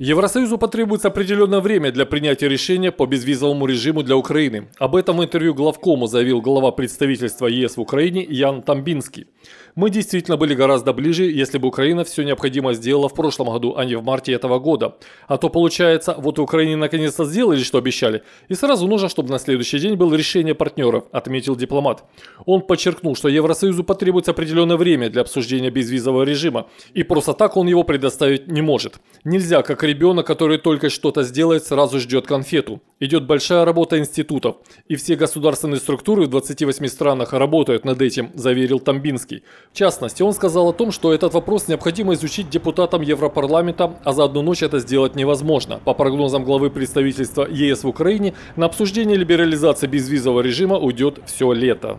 Евросоюзу потребуется определенное время для принятия решения по безвизовому режиму для Украины. Об этом в интервью главкому заявил глава представительства ЕС в Украине Ян Тамбинский. Мы действительно были гораздо ближе, если бы Украина все необходимое сделала в прошлом году, а не в марте этого года. А то получается, вот в Украине наконец-то сделали, что обещали, и сразу нужно, чтобы на следующий день было решение партнеров, отметил дипломат. Он подчеркнул, что Евросоюзу потребуется определенное время для обсуждения безвизового режима, и просто так он его предоставить не может. Нельзя, как ребенок, который только что-то сделает, сразу ждет конфету. Идет большая работа институтов, и все государственные структуры в 28 странах работают над этим, заверил Тамбинский. В частности, он сказал о том, что этот вопрос необходимо изучить депутатам Европарламента, а за одну ночь это сделать невозможно. По прогнозам главы представительства ЕС в Украине, на обсуждение либерализации безвизового режима уйдет все лето.